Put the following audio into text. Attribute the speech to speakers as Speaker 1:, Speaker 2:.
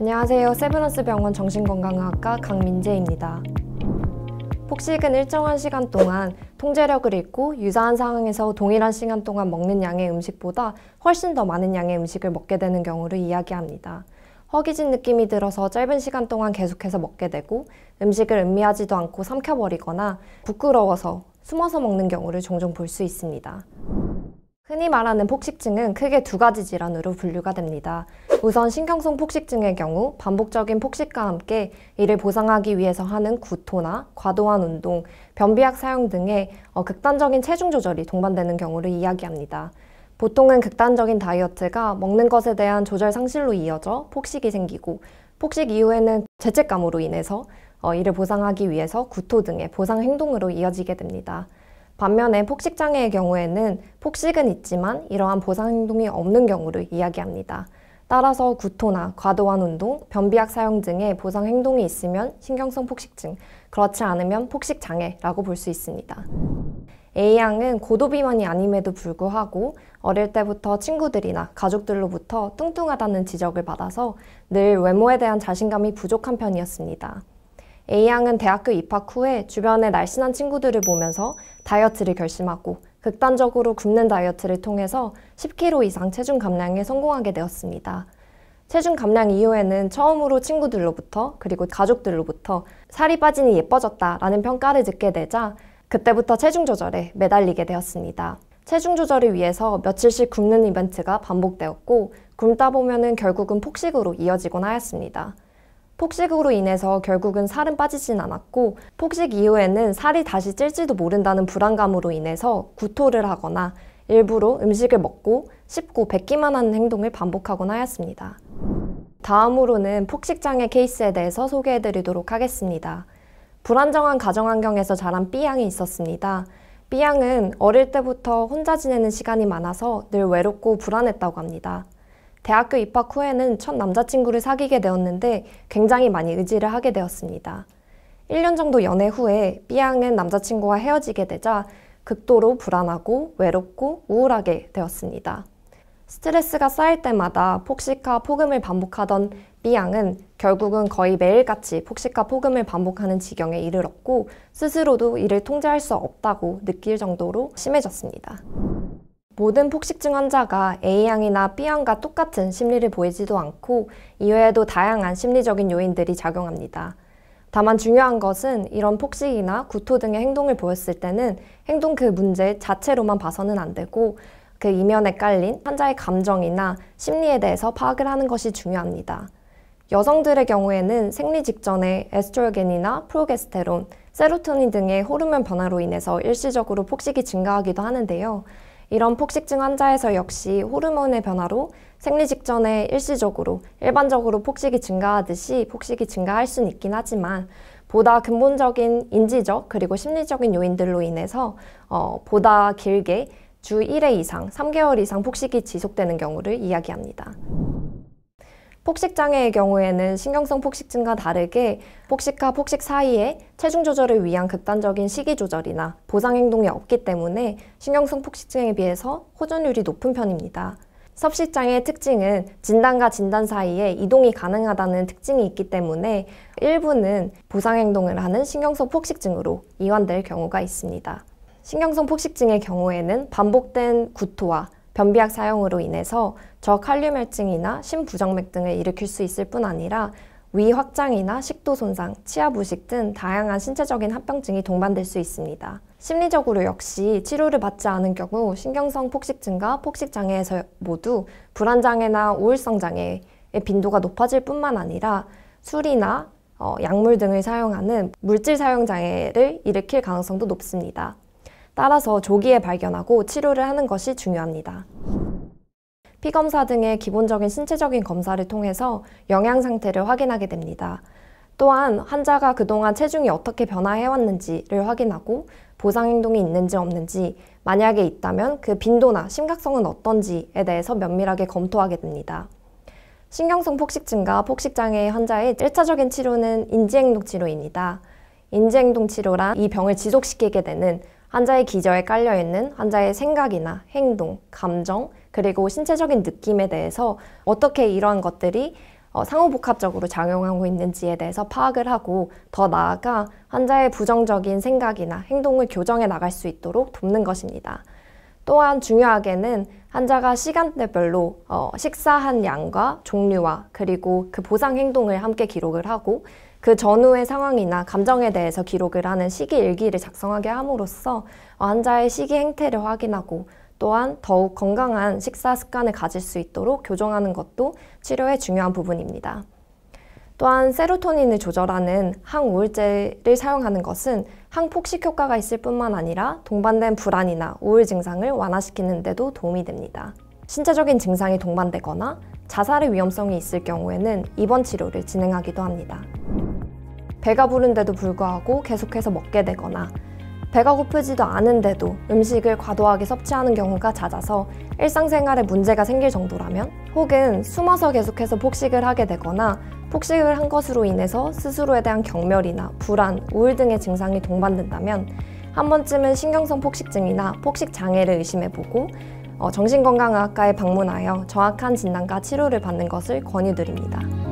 Speaker 1: 안녕하세요. 세브란스 병원 정신건강의학과 강민재입니다. 폭식은 일정한 시간 동안 통제력을 잃고 유사한 상황에서 동일한 시간 동안 먹는 양의 음식보다 훨씬 더 많은 양의 음식을 먹게 되는 경우를 이야기합니다. 허기진 느낌이 들어서 짧은 시간 동안 계속해서 먹게 되고 음식을 음미하지도 않고 삼켜버리거나 부끄러워서 숨어서 먹는 경우를 종종 볼 수 있습니다. 흔히 말하는 폭식증은 크게 두 가지 질환으로 분류가 됩니다. 우선 신경성 폭식증의 경우 반복적인 폭식과 함께 이를 보상하기 위해서 하는 구토나 과도한 운동, 변비약 사용 등의 어, 극단적인 체중 조절이 동반되는 경우를 이야기합니다. 보통은 극단적인 다이어트가 먹는 것에 대한 조절 상실로 이어져 폭식이 생기고 폭식 이후에는 죄책감으로 인해서 어, 이를 보상하기 위해서 구토 등의 보상 행동으로 이어지게 됩니다. 반면에 폭식장애의 경우에는 폭식은 있지만 이러한 보상 행동이 없는 경우를 이야기합니다. 따라서 구토나 과도한 운동, 변비약 사용 등의 보상 행동이 있으면 신경성 폭식증, 그렇지 않으면 폭식장애라고 볼 수 있습니다. A양은 고도비만이 아님에도 불구하고 어릴 때부터 친구들이나 가족들로부터 뚱뚱하다는 지적을 받아서 늘 외모에 대한 자신감이 부족한 편이었습니다. A양은 대학교 입학 후에 주변의 날씬한 친구들을 보면서 다이어트를 결심하고 극단적으로 굶는 다이어트를 통해서 10kg 이상 체중 감량에 성공하게 되었습니다. 체중 감량 이후에는 처음으로 친구들로부터 그리고 가족들로부터 살이 빠지니 예뻐졌다라는 평가를 듣게 되자 그때부터 체중 조절에 매달리게 되었습니다. 체중 조절을 위해서 며칠씩 굶는 이벤트가 반복되었고 굶다 보면은 결국은 폭식으로 이어지곤 하였습니다. 폭식으로 인해서 결국은 살은 빠지진 않았고 폭식 이후에는 살이 다시 찔지도 모른다는 불안감으로 인해서 구토를 하거나 일부러 음식을 먹고 씹고 뱉기만 하는 행동을 반복하곤 하였습니다. 다음으로는 폭식장애 케이스에 대해서 소개해드리도록 하겠습니다. 불안정한 가정환경에서 자란 B양이 있었습니다. B양은 어릴 때부터 혼자 지내는 시간이 많아서 늘 외롭고 불안했다고 합니다. 대학교 입학 후에는 첫 남자친구를 사귀게 되었는데 굉장히 많이 의지를 하게 되었습니다. 1년 정도 연애 후에 B양은 남자친구와 헤어지게 되자 극도로 불안하고 외롭고 우울하게 되었습니다. 스트레스가 쌓일 때마다 폭식과 폭음을 반복하던 B양은 결국은 거의 매일같이 폭식과 폭음을 반복하는 지경에 이르렀고 스스로도 이를 통제할 수 없다고 느낄 정도로 심해졌습니다. 모든 폭식증 환자가 A양이나 B양과 똑같은 심리를 보이지도 않고 이외에도 다양한 심리적인 요인들이 작용합니다. 다만 중요한 것은 이런 폭식이나 구토 등의 행동을 보였을 때는 행동 그 문제 자체로만 봐서는 안 되고 그 이면에 깔린 환자의 감정이나 심리에 대해서 파악을 하는 것이 중요합니다. 여성들의 경우에는 생리 직전에 에스트로겐이나 프로게스테론, 세로토닌 등의 호르몬 변화로 인해서 일시적으로 폭식이 증가하기도 하는데요. 이런 폭식증 환자에서 역시 호르몬의 변화로 생리 직전에 일시적으로 일반적으로 폭식이 증가하듯이 폭식이 증가할 수는 있긴 하지만 보다 근본적인 인지적 그리고 심리적인 요인들로 인해서 어, 보다 길게 주 1회 이상, 3개월 이상 폭식이 지속되는 경우를 이야기합니다. 폭식장애의 경우에는 신경성 폭식증과 다르게 폭식과 폭식 사이에 체중 조절을 위한 극단적인 식이 조절이나 보상 행동이 없기 때문에 신경성 폭식증에 비해서 호전율이 높은 편입니다. 섭식장애의 특징은 진단과 진단 사이에 이동이 가능하다는 특징이 있기 때문에 일부는 보상행동을 하는 신경성 폭식증으로 이완될 경우가 있습니다. 신경성 폭식증의 경우에는 반복된 구토와 변비약 사용으로 인해서 저칼륨혈증이나 심부정맥 등을 일으킬 수 있을 뿐 아니라 위 확장이나 식도 손상, 치아 부식 등 다양한 신체적인 합병증이 동반될 수 있습니다. 심리적으로 역시 치료를 받지 않은 경우 신경성 폭식증과 폭식장애에서 모두 불안장애나 우울성 장애의 빈도가 높아질 뿐만 아니라 술이나 어, 약물 등을 사용하는 물질 사용 장애를 일으킬 가능성도 높습니다. 따라서 조기에 발견하고 치료를 하는 것이 중요합니다. 피검사 등의 기본적인 신체적인 검사를 통해서 영양 상태를 확인하게 됩니다. 또한 환자가 그동안 체중이 어떻게 변화해왔는지를 확인하고 보상행동이 있는지 없는지, 만약에 있다면 그 빈도나 심각성은 어떤지에 대해서 면밀하게 검토하게 됩니다. 신경성 폭식증과 폭식장애 환자의 1차적인 치료는 인지행동치료입니다. 인지행동치료란 이 병을 지속시키게 되는 환자의 기저에 깔려있는 환자의 생각이나 행동, 감정, 그리고 신체적인 느낌에 대해서 어떻게 이러한 것들이 어, 상호복합적으로 작용하고 있는지에 대해서 파악을 하고 더 나아가 환자의 부정적인 생각이나 행동을 교정해 나갈 수 있도록 돕는 것입니다. 또한 중요하게는 환자가 시간대별로 어, 식사한 양과 종류와 그리고 그 보상 행동을 함께 기록을 하고 그 전후의 상황이나 감정에 대해서 기록을 하는 시기 일기를 작성하게 함으로써 환자의 시기 행태를 확인하고 또한 더욱 건강한 식사 습관을 가질 수 있도록 교정하는 것도 치료의 중요한 부분입니다. 또한 세로토닌을 조절하는 항우울제를 사용하는 것은 항폭식 효과가 있을 뿐만 아니라 동반된 불안이나 우울 증상을 완화시키는 데도 도움이 됩니다. 신체적인 증상이 동반되거나 자살의 위험성이 있을 경우에는 입원 치료를 진행하기도 합니다. 배가 부른데도 불구하고 계속해서 먹게 되거나 배가 고프지도 않은데도 음식을 과도하게 섭취하는 경우가 잦아서 일상생활에 문제가 생길 정도라면 혹은 숨어서 계속해서 폭식을 하게 되거나 폭식을 한 것으로 인해서 스스로에 대한 경멸이나 불안, 우울 등의 증상이 동반된다면 한 번쯤은 신경성 폭식증이나 폭식장애를 의심해보고 어, 정신건강의학과에 방문하여 정확한 진단과 치료를 받는 것을 권유드립니다.